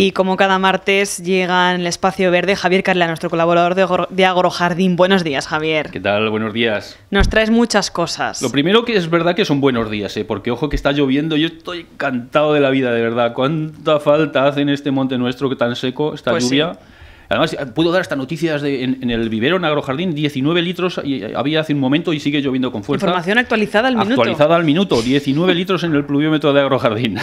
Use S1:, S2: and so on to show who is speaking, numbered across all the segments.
S1: Y como cada martes llega en el espacio verde Javier Carla, nuestro colaborador de, Agrojardín. Buenos días, Javier. ¿Qué tal? Buenos días. Nos traes muchas cosas. Lo
S2: primero que es verdad que son buenos días, ¿eh? porque ojo que está lloviendo. Yo estoy encantado de la vida, de verdad. ¿Cuánta falta hace en este monte nuestro que tan seco esta pues lluvia? Además, puedo dar hasta noticias en, el vivero, en Agrojardín, 19 litros eh, había hace un momento y sigue lloviendo con fuerza. Información
S1: actualizada al minuto. Actualizada
S2: al minuto, 19 litros en el pluviómetro de Agrojardín.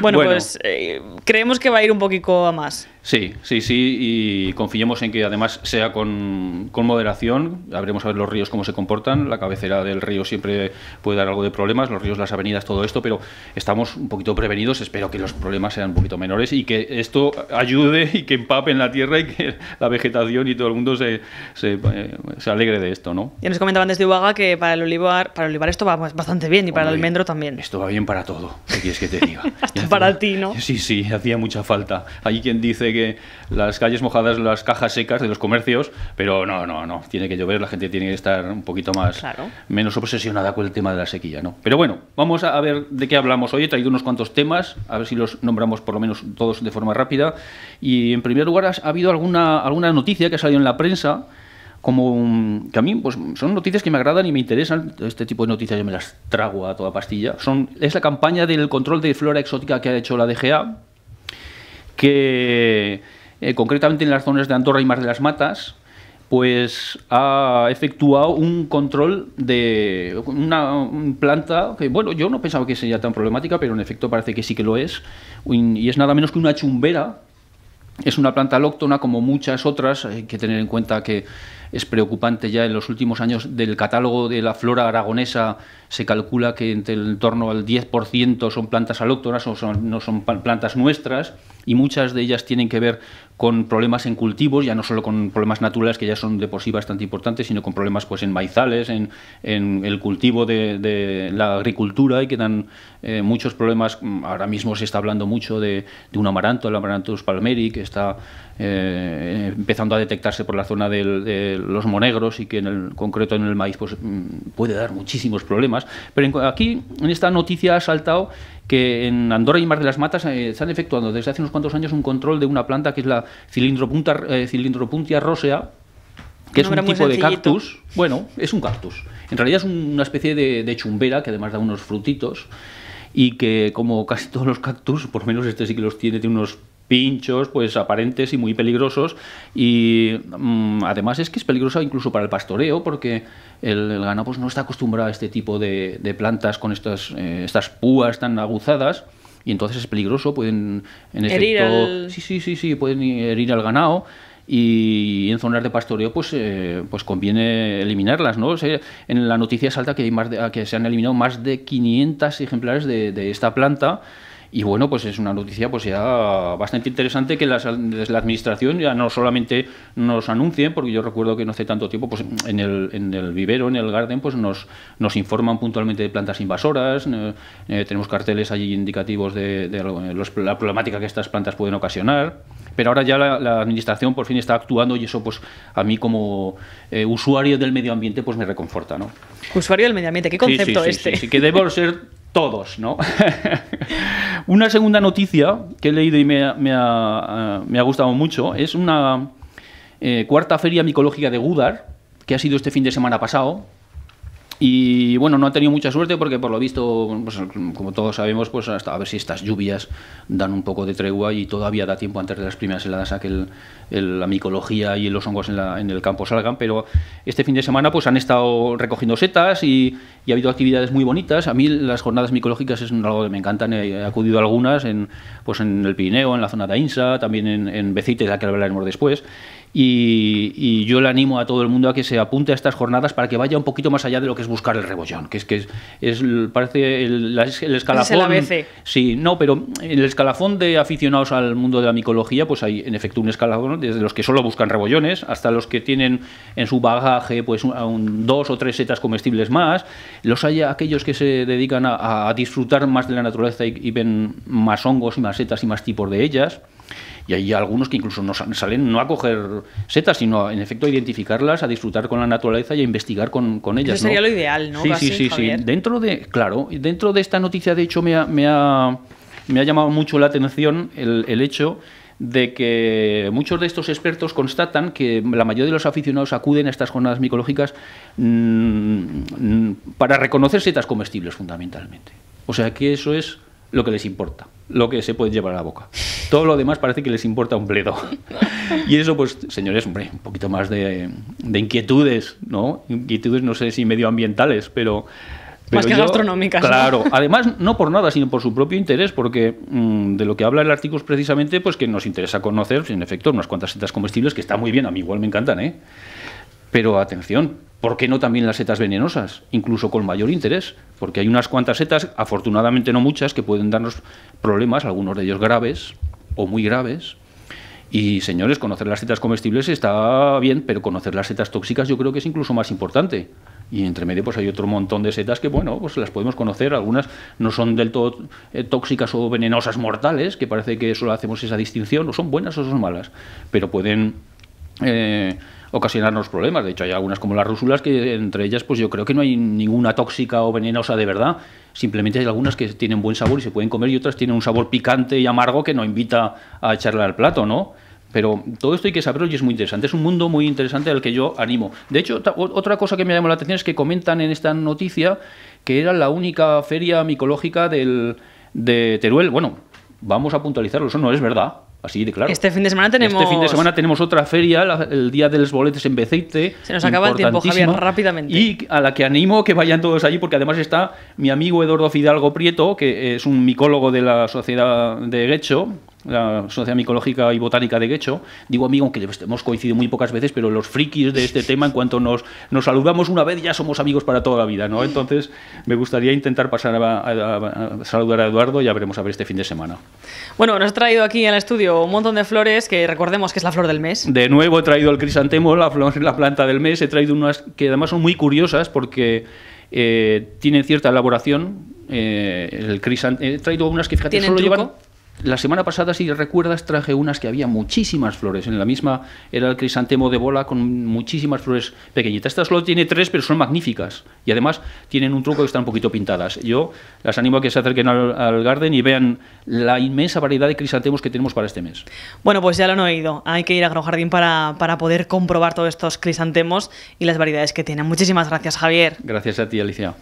S2: bueno, pues
S1: eh, creemos que va a ir un poquito a más.
S2: Sí, sí, sí, y confiemos en que además sea con, moderación. Habremos a ver los ríos cómo se comportan. La cabecera del río siempre puede dar algo de problemas, los ríos, las avenidas, todo esto, pero estamos un poquito prevenidos. Espero que los problemas sean un poquito menores y que esto ayude y que empape en la tierra y que la vegetación y todo el mundo se, eh, se, alegre de esto, ¿no?
S1: Ya nos comentaban desde Ubaga que para el olivar, para el olivar esto va bastante bien y para el almendro también. Esto
S2: va bien para todo, ¿qué quieres que te diga? Hasta para ti, ¿no? Sí, sí, hacía mucha falta. Hay quien dice las calles mojadas, las cajas secas de los comercios, pero no, no, no, tiene que llover, la gente tiene que estar un poquito más, menos obsesionada con el tema de la sequía, ¿no? Pero bueno, vamos a ver de qué hablamos hoy, he traído unos cuantos temas, a ver si los nombramos por lo menos todos de forma rápida, y en primer lugar ha habido alguna, alguna noticia que ha salido en la prensa, como que a mí pues, son noticias que me agradan y me interesan. Este tipo de noticias yo me las trago a toda pastilla. Son, es la campaña del control de flora exótica que ha hecho la DGA que eh, concretamente en las zonas de Andorra y Mar de las Matas, pues ha efectuado un control de una planta que, bueno, yo no pensaba que sería tan problemática, pero en efecto parece que sí que lo es, y es nada menos que una chumbera es una planta alóctona como muchas otras, hay que tener en cuenta que es preocupante ya en los últimos años del catálogo de la flora aragonesa se calcula que entre el, en torno al 10% son plantas alóctonas o no son plantas nuestras y muchas de ellas tienen que ver con problemas en cultivos, ya no solo con problemas naturales que ya son de por sí bastante importantes, sino con problemas pues en maizales, en, en el cultivo de, la agricultura y quedan eh, muchos problemas. Ahora mismo se está hablando mucho de, un amaranto, el amaranthus palmeri, que está eh, empezando a detectarse por la zona de los monegros y que en el concreto en el maíz pues, mm, puede dar muchísimos problemas. Pero aquí en esta noticia ha saltado que en Andorra y Mar de las Matas están eh, efectuando desde hace unos cuantos años un control de una planta que es la eh, cilindropuntia rosea, que es un tipo de cactus. Bueno, es un cactus. En realidad es una especie de, chumbera que además da unos frutitos y que como casi todos los cactus, por lo menos este sí que los tiene, tiene unos pinchos pues aparentes y muy peligrosos y mm, además es que es peligroso incluso para el pastoreo porque el, ganado pues, no está acostumbrado a este tipo de, plantas con estas, eh, estas púas tan aguzadas y entonces es peligroso pueden en herir al... sí sí sí sí pueden herir al ganado y en zonas de pastoreo pues eh, pues conviene eliminarlas no en la noticia salta que hay más que se han eliminado más de 500 ejemplares de esta planta y bueno, pues es una noticia pues ya bastante interesante que la, administración ya no solamente nos anuncien porque yo recuerdo que no hace tanto tiempo, pues en el, vivero, en el garden, pues nos, nos informan puntualmente de plantas invasoras, eh, eh, tenemos carteles allí indicativos de, eh, la problemática que estas plantas pueden ocasionar pero ahora ya la, administración por fin está actuando y eso pues a mí como usuario del medio ambiente pues me reconforta no
S1: usuario del medio ambiente qué concepto sí, sí, este sí, que debo
S2: ser todos, ¿no? una segunda noticia que he leído y me, ha, eh, gustado mucho es una eh, cuarta feria micológica de Gudar, que ha sido este fin de semana pasado, y bueno, no ha tenido mucha suerte porque por lo visto, pues, como todos sabemos, pues hasta a ver si estas lluvias dan un poco de tregua y todavía da tiempo antes de las primeras heladas a que el, la micología y los hongos en, el campo salgan. Pero este fin de semana pues han estado recogiendo setas y, ha habido actividades muy bonitas. A mí las jornadas micológicas es algo que me encantan. He, acudido a algunas en, pues, en el Pirineo, en la zona de Ainsa, también en, Becite, de la que hablaremos después. Y, yo le animo a todo el mundo a que se apunte a estas jornadas para que vaya un poquito más allá de lo que es buscar el rebollón, que es que es, parece el, escalafón. Es el Sí, no, pero el escalafón de aficionados al mundo de la micología, pues hay en efecto un escalafón desde los que solo buscan rebollones hasta los que tienen en su bagaje pues un, dos o tres setas comestibles más. Los hay aquellos que se dedican a, disfrutar más de la naturaleza y, y ven más hongos y más setas y más tipos de ellas. Y hay algunos que incluso no salen no a coger setas, sino en efecto a identificarlas, a disfrutar con la naturaleza y a investigar con, ellas. Eso sería lo ideal, ¿no? Sí, sí, sí, sí. Dentro de, claro, dentro de esta noticia, de hecho, me ha, me llamado mucho la atención el, hecho de que muchos de estos expertos constatan que la mayoría de los aficionados acuden a estas jornadas micológicas mm, mm, para reconocer setas comestibles fundamentalmente. O sea que eso es lo que les importa lo que se puede llevar a la boca. Todo lo demás parece que les importa un pledo. Y eso, pues, señores, hombre, un poquito más de, inquietudes, ¿no? Inquietudes, no sé si medioambientales, pero...
S1: pero más que gastronómicas. Claro.
S2: Además, no por nada, sino por su propio interés, porque mm, de lo que habla el artículo es precisamente pues que nos interesa conocer, en efecto, unas cuantas setas comestibles que está muy bien, a mí igual me encantan, ¿eh? Pero atención, ¿por qué no también las setas venenosas? Incluso con mayor interés, porque hay unas cuantas setas, afortunadamente no muchas, que pueden darnos problemas, algunos de ellos graves o muy graves. Y señores, conocer las setas comestibles está bien, pero conocer las setas tóxicas yo creo que es incluso más importante. Y entre medio pues hay otro montón de setas que, bueno, pues las podemos conocer. Algunas no son del todo eh, tóxicas o venenosas mortales, que parece que solo hacemos esa distinción, o son buenas o son malas, pero pueden eh, ocasionarnos problemas. De hecho, hay algunas como las rúsulas que entre ellas, pues yo creo que no hay ninguna tóxica o venenosa de verdad. Simplemente hay algunas que tienen buen sabor y se pueden comer y otras tienen un sabor picante y amargo que no invita a echarle al plato, ¿no? Pero todo esto hay que saberlo y es muy interesante. Es un mundo muy interesante al que yo animo. De hecho, otra cosa que me llamó la atención es que comentan en esta noticia que era la única feria micológica del, de Teruel. Bueno, vamos a puntualizarlo, eso no es verdad. Este
S1: fin de semana tenemos. Este fin de semana
S2: tenemos otra feria, el día de los boletes en Beceite. Se nos acaba el tiempo, Javier,
S1: rápidamente. Y
S2: a la que animo que vayan todos allí, porque además está mi amigo Eduardo Fidalgo Prieto, que es un micólogo de la Sociedad de Guecho, la Sociedad Micológica y Botánica de Guecho. Digo, amigo, aunque hemos coincidido muy pocas veces, pero los frikis de este tema, en cuanto nos, nos saludamos una vez, ya somos amigos para toda la vida, ¿no? Entonces, me gustaría intentar pasar a, saludar a Eduardo, ya veremos a ver este fin de semana.
S1: Bueno, nos ha traído aquí el estudio un montón de flores, que recordemos que es la flor del mes.
S2: De nuevo he traído el crisantemo, la, flor, la planta del mes, he traído unas que además son muy curiosas porque... Eh, tienen cierta elaboración. Eh, el crisant... He traído unas que fíjate, solo llevan la semana pasada, si recuerdas, traje unas que había muchísimas flores. En la misma era el crisantemo de bola con muchísimas flores pequeñitas. Esta solo tiene tres, pero son magníficas. Y además tienen un truco que están un poquito pintadas. Yo las animo a que se acerquen al, garden y vean la inmensa variedad de crisantemos que tenemos para este mes.
S1: Bueno, pues ya lo han oído. Hay que ir a Gran para, para poder comprobar todos estos crisantemos y las variedades que tienen. Muchísimas gracias, Javier. Gracias a ti, Alicia.